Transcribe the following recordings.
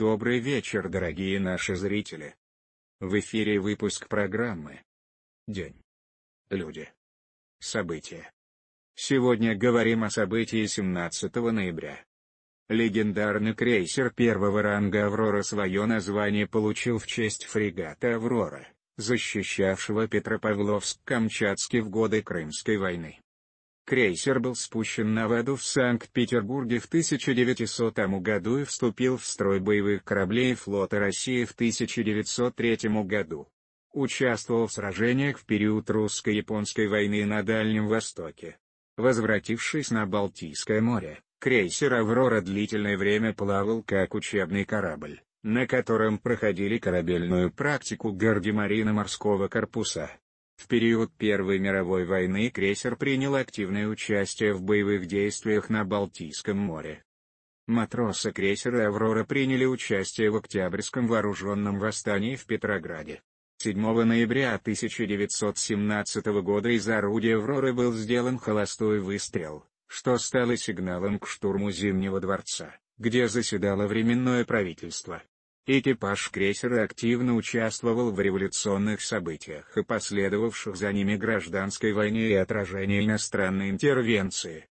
Добрый вечер, дорогие наши зрители. В эфире выпуск программы «День. Люди. События». Сегодня говорим о событии 17 ноября. Легендарный крейсер первого ранга «Аврора» свое название получил в честь фрегата «Аврора», защищавшего Петропавловск-Камчатский в годы Крымской войны. Крейсер был спущен на воду в Санкт-Петербурге в 1900 году и вступил в строй боевых кораблей флота России в 1903 году. Участвовал в сражениях в период русско-японской войны на Дальнем Востоке. Возвратившись на Балтийское море, крейсер «Аврора» длительное время плавал как учебный корабль, на котором проходили корабельную практику гардемарина морского корпуса. В период Первой мировой войны крейсер принял активное участие в боевых действиях на Балтийском море. Матросы крейсера «Аврора» приняли участие в Октябрьском вооруженном восстании в Петрограде. 7 ноября 1917 года из орудия «Авроры» был сделан холостой выстрел, что стало сигналом к штурму Зимнего дворца, где заседало Временное правительство. Экипаж крейсера активно участвовал в революционных событиях и последовавших за ними гражданской войне и отражении иностранной интервенции.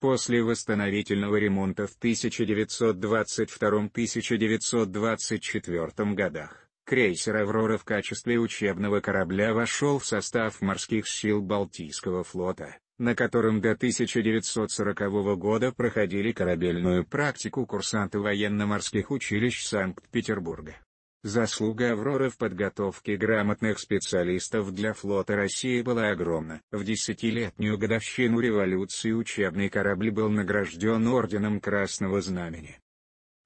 После восстановительного ремонта в 1922-1924 годах, крейсер «Аврора» в качестве учебного корабля вошел в состав морских сил Балтийского флота на котором до 1940 года проходили корабельную практику курсанты военно-морских училищ Санкт-Петербурга. Заслуга «Авроры» в подготовке грамотных специалистов для флота России была огромна. В десятилетнюю годовщину революции учебный корабль был награжден Орденом Красного Знамени.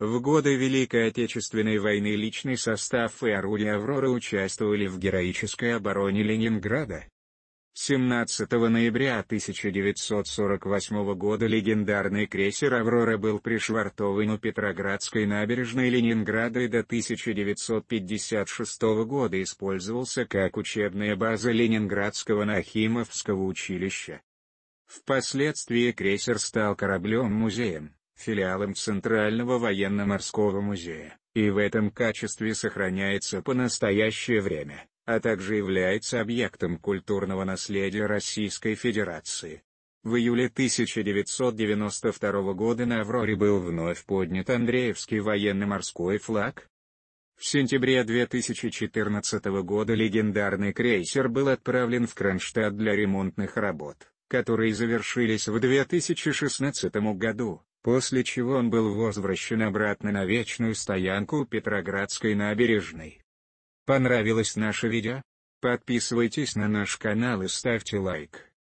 В годы Великой Отечественной войны личный состав и орудия «Авроры» участвовали в героической обороне Ленинграда, 17 ноября 1948 года легендарный крейсер «Аврора» был пришвартован у Петроградской набережной Ленинграда и до 1956 года использовался как учебная база Ленинградского Нахимовского училища. Впоследствии крейсер стал кораблем-музеем, филиалом Центрального военно-морского музея, и в этом качестве сохраняется по настоящее время а также является объектом культурного наследия Российской Федерации. В июле 1992 года на Авроре был вновь поднят Андреевский военно-морской флаг. В сентябре 2014 года легендарный крейсер был отправлен в Кронштадт для ремонтных работ, которые завершились в 2016 году после чего он был возвращен обратно на вечную стоянку Петроградской набережной. Понравилось наше видео? Подписывайтесь на наш канал и ставьте лайк.